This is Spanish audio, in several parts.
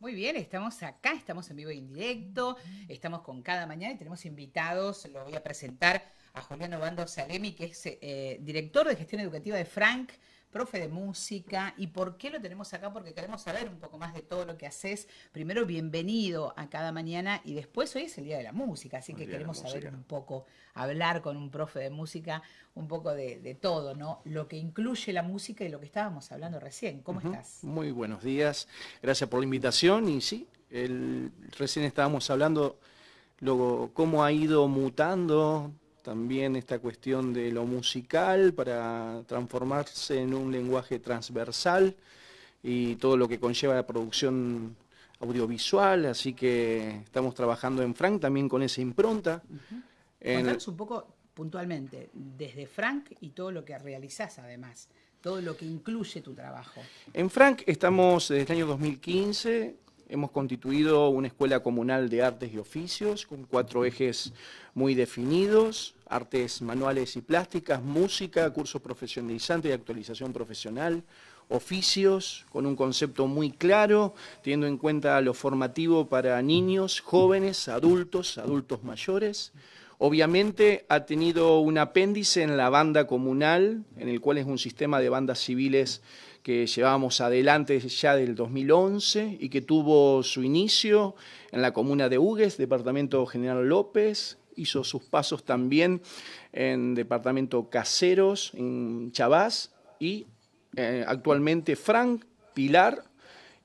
Muy bien, estamos acá, estamos en vivo y e en directo, estamos con cada mañana y tenemos invitados, lo voy a presentar a Julián Bando Salemi, que es eh, director de gestión educativa de Frank, profe de música. ¿Y por qué lo tenemos acá? Porque queremos saber un poco más de todo lo que haces. Primero, bienvenido a cada mañana y después hoy es el Día de la Música, así que queremos saber un poco, hablar con un profe de música, un poco de, todo, ¿no? Lo que incluye la música y lo que estábamos hablando recién. ¿Cómo estás? Muy buenos días, gracias por la invitación y sí, el, recién estábamos hablando luego cómo ha ido mutando también esta cuestión de lo musical para transformarse en un lenguaje transversal y todo lo que conlleva la producción audiovisual, así que estamos trabajando en Frank también con esa impronta. Contanos un poco puntualmente, desde Frank y todo lo que realizás además, todo lo que incluye tu trabajo. En Frank estamos desde el año 2015 Hemos constituido una escuela comunal de artes y oficios con cuatro ejes muy definidos, artes manuales y plásticas, música, cursos profesionalizantes y actualización profesional, oficios, con un concepto muy claro, teniendo en cuenta lo formativo para niños, jóvenes, adultos, adultos mayores. Obviamente ha tenido un apéndice en la banda comunal, en el cual es un sistema de bandas civiles que llevábamos adelante ya del 2011 y que tuvo su inicio en la comuna de Hugues, departamento General López, hizo sus pasos también en departamento Caseros, en Chabás y eh, actualmente Frank, Pilar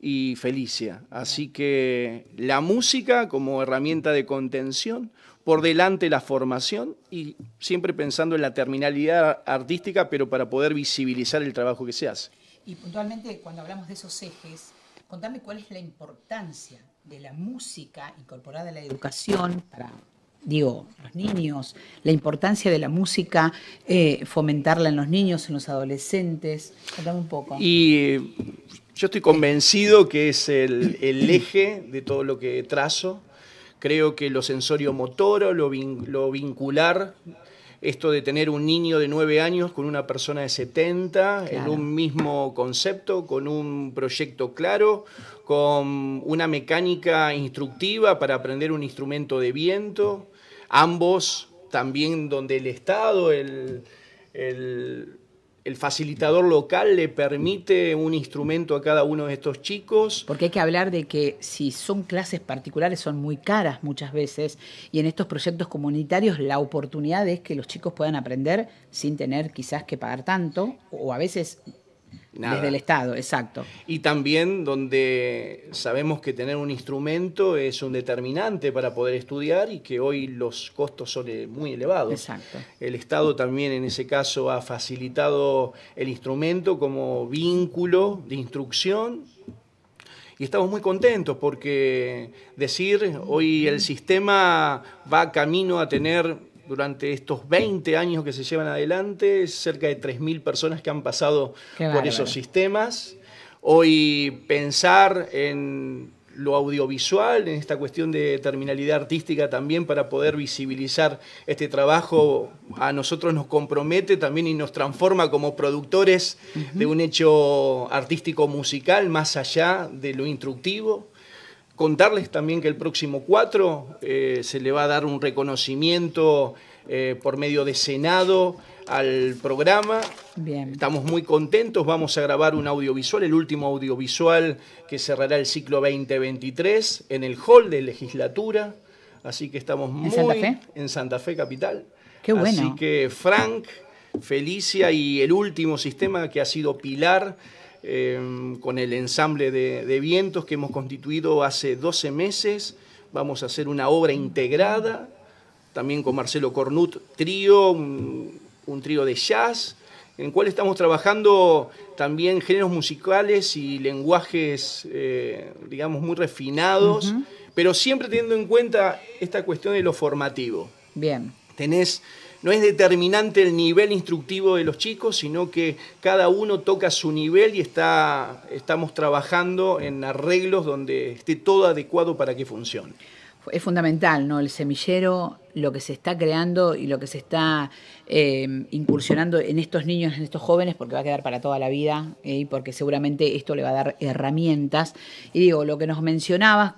y Felicia. Así que la música como herramienta de contención, por delante la formación y siempre pensando en la terminalidad artística, pero para poder visibilizar el trabajo que se hace. Y puntualmente, cuando hablamos de esos ejes, contame cuál es la importancia de la música incorporada a la educación para, digo, los niños, la importancia de la música, eh, fomentarla en los niños, en los adolescentes. Contame un poco. Y eh, yo estoy convencido que es el, eje de todo lo que trazo. Creo que lo sensorio motor lo, lo vincular esto de tener un niño de 9 años con una persona de 70, en un mismo concepto, con un proyecto claro, con una mecánica instructiva para aprender un instrumento de viento, ambos también donde el Estado, el, el el facilitador local le permite un instrumento a cada uno de estos chicos. Porque hay que hablar de que si son clases particulares son muy caras muchas veces y en estos proyectos comunitarios la oportunidad es que los chicos puedan aprender sin tener quizás que pagar tanto o a veces desde el Estado, exacto. Y también donde sabemos que tener un instrumento es un determinante para poder estudiar y que hoy los costos son eh, muy elevados. Exacto. El Estado también en ese caso ha facilitado el instrumento como vínculo de instrucción y estamos muy contentos porque decir hoy el sistema va camino a tener durante estos 20 años que se llevan adelante, cerca de 3.000 personas que han pasado por esos sistemas. Hoy pensar en lo audiovisual, en esta cuestión de terminalidad artística también para poder visibilizar este trabajo, a nosotros nos compromete también y nos transforma como productores de un hecho artístico musical más allá de lo instructivo. Contarles también que el próximo 4 eh, se le va a dar un reconocimiento eh, por medio de Senado al programa. Bien. Estamos muy contentos, vamos a grabar un audiovisual, el último audiovisual que cerrará el ciclo 2023 en el hall de legislatura. Así que estamos muy ¿En Santa Fe, en Santa Fe capital. Qué bueno. Así que Frank, Felicia y el último sistema que ha sido pilar Em, con el ensamble de, vientos que hemos constituido hace 12 meses. Vamos a hacer una obra integrada, también con Marcelo Cornut, trío, un, trío de jazz, en el cual estamos trabajando también géneros musicales y lenguajes, eh, digamos, muy refinados, pero siempre teniendo en cuenta esta cuestión de lo formativo. Bien. Tenés no es determinante el nivel instructivo de los chicos, sino que cada uno toca su nivel y está, estamos trabajando en arreglos donde esté todo adecuado para que funcione. Es fundamental, ¿no? El semillero, lo que se está creando y lo que se está eh, incursionando en estos niños, en estos jóvenes, porque va a quedar para toda la vida eh, y porque seguramente esto le va a dar herramientas. Y digo, lo que nos mencionabas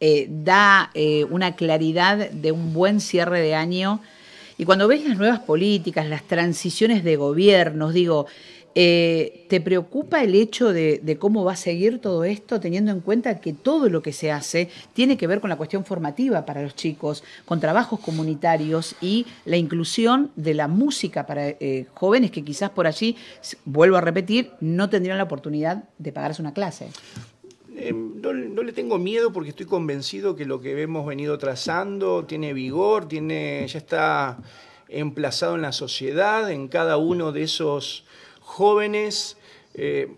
eh, da una claridad de un buen cierre de año y cuando ves las nuevas políticas, las transiciones de gobiernos, digo, eh, ¿Te preocupa el hecho de, cómo va a seguir todo esto, teniendo en cuenta que todo lo que se hace tiene que ver con la cuestión formativa para los chicos, con trabajos comunitarios y la inclusión de la música para eh, jóvenes que quizás por allí, vuelvo a repetir, no tendrían la oportunidad de pagarse una clase? Eh, no, le tengo miedo porque estoy convencido que lo que hemos venido trazando tiene vigor, tiene, ya está emplazado en la sociedad, en cada uno de esos jóvenes. Eh,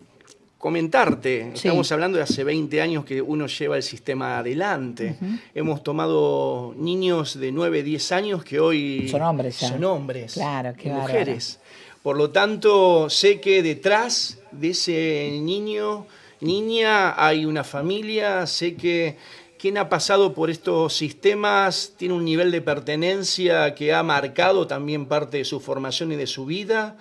comentarte, estamos hablando de hace 20 años que uno lleva el sistema adelante. Hemos tomado niños de 9, 10 años que hoy son hombres, son hombres claro, mujeres. Por lo tanto, sé que detrás de ese niño niña, hay una familia, sé que quien ha pasado por estos sistemas tiene un nivel de pertenencia que ha marcado también parte de su formación y de su vida.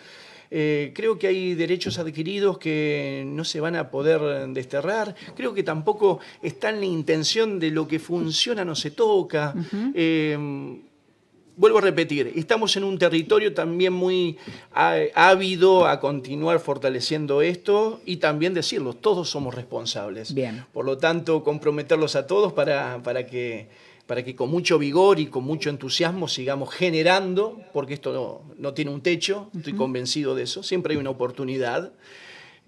Eh, creo que hay derechos adquiridos que no se van a poder desterrar. Creo que tampoco está en la intención de lo que funciona no se toca vuelvo a repetir, estamos en un territorio también muy ávido a continuar fortaleciendo esto y también decirlo, todos somos responsables. Bien. Por lo tanto, comprometerlos a todos para, para que para que con mucho vigor y con mucho entusiasmo sigamos generando, porque esto no, no tiene un techo, estoy convencido de eso, siempre hay una oportunidad.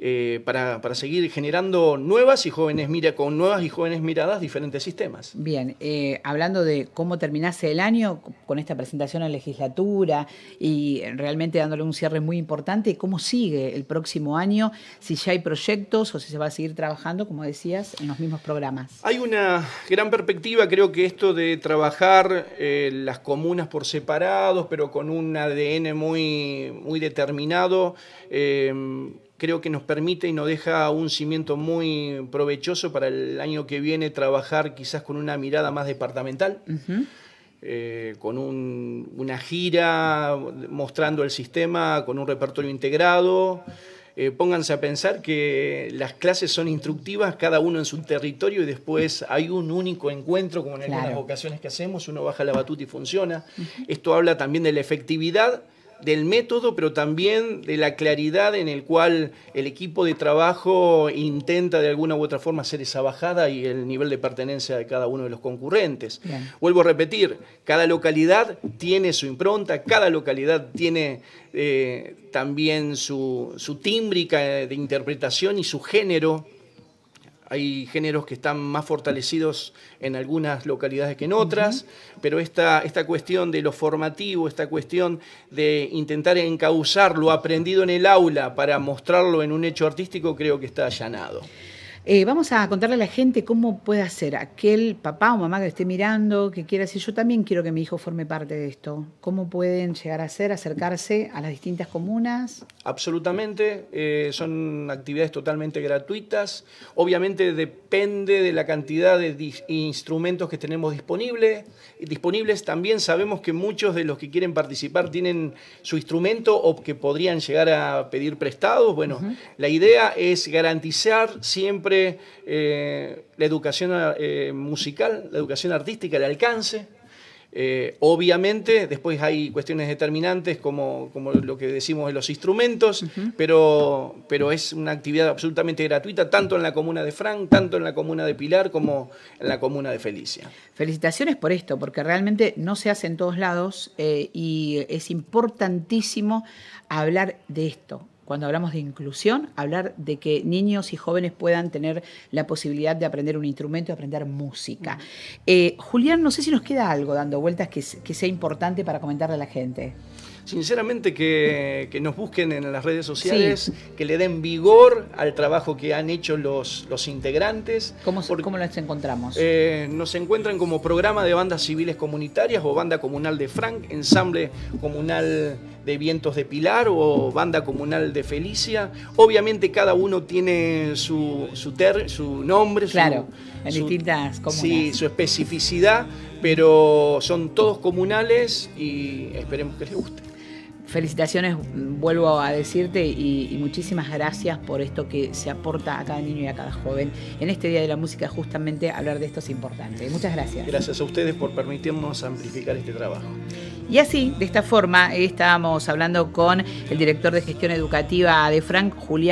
Eh, para, seguir generando nuevas y jóvenes mira con nuevas y jóvenes miradas diferentes sistemas. Bien, eh, hablando de cómo terminase el año con esta presentación en legislatura y realmente dándole un cierre muy importante, ¿cómo sigue el próximo año? Si ya hay proyectos o si se va a seguir trabajando, como decías, en los mismos programas. Hay una gran perspectiva, creo que esto de trabajar eh, las comunas por separados, pero con un ADN muy, muy determinado creo que nos permite y nos deja un cimiento muy provechoso para el año que viene trabajar quizás con una mirada más departamental. Eh, con una gira mostrando el sistema, con un repertorio integrado. Eh, pónganse a pensar que las clases son instructivas, cada uno en su territorio, y después hay un único encuentro, como en algunas ocasiones que hacemos, uno baja la batuta y funciona. Esto habla también de la efectividad del método, pero también de la claridad en el cual el equipo de trabajo intenta de alguna u otra forma hacer esa bajada y el nivel de pertenencia de cada uno de los concurrentes. Vuelvo a repetir, cada localidad tiene su impronta, cada localidad tiene eh, también su, su tímbrica eh, de interpretación y su género hay géneros que están más fortalecidos en algunas localidades que en otras, pero esta, esta cuestión de lo formativo, esta cuestión de intentar encauzar lo aprendido en el aula para mostrarlo en un hecho artístico, creo que está allanado. Eh, vamos a contarle a la gente cómo puede hacer aquel papá o mamá que esté mirando, que quiera decir, yo también quiero que mi hijo forme parte de esto. ¿Cómo pueden llegar a hacer, acercarse a las distintas comunas? Absolutamente, eh, son actividades totalmente gratuitas. Obviamente depende de la cantidad de instrumentos que tenemos disponible, disponibles. También sabemos que muchos de los que quieren participar tienen su instrumento o que podrían llegar a pedir prestados. Bueno, la idea es garantizar siempre eh, la educación eh, musical, la educación artística, el alcance. Eh, obviamente, después hay cuestiones determinantes como, como lo que decimos de los instrumentos, pero, pero es una actividad absolutamente gratuita, tanto en la comuna de Frank, tanto en la comuna de Pilar, como en la comuna de Felicia. Felicitaciones por esto, porque realmente no se hace en todos lados y es importantísimo hablar de esto, cuando hablamos de inclusión, hablar de que niños y jóvenes puedan tener la posibilidad de aprender un instrumento y aprender música. Mm. Eh, Julián, no sé si nos queda algo dando vueltas que, que sea importante para comentarle a la gente sinceramente que, nos busquen en las redes sociales, que le den vigor al trabajo que han hecho los, integrantes. ¿Cómo, porque, ¿cómo los encontramos? Eh, nos encuentran como programa de bandas civiles comunitarias o banda comunal de Frank, ensamble comunal de Vientos de Pilar o banda comunal de Felicia. Obviamente cada uno tiene su, nombre, su especificidad, pero son todos comunales y esperemos que les guste felicitaciones, vuelvo a decirte, y, muchísimas gracias por esto que se aporta a cada niño y a cada joven. En este Día de la Música, justamente hablar de esto es importante. Muchas gracias. Gracias a ustedes por permitirnos amplificar este trabajo. Y así, de esta forma, estábamos hablando con el director de gestión educativa de Frank, Julián.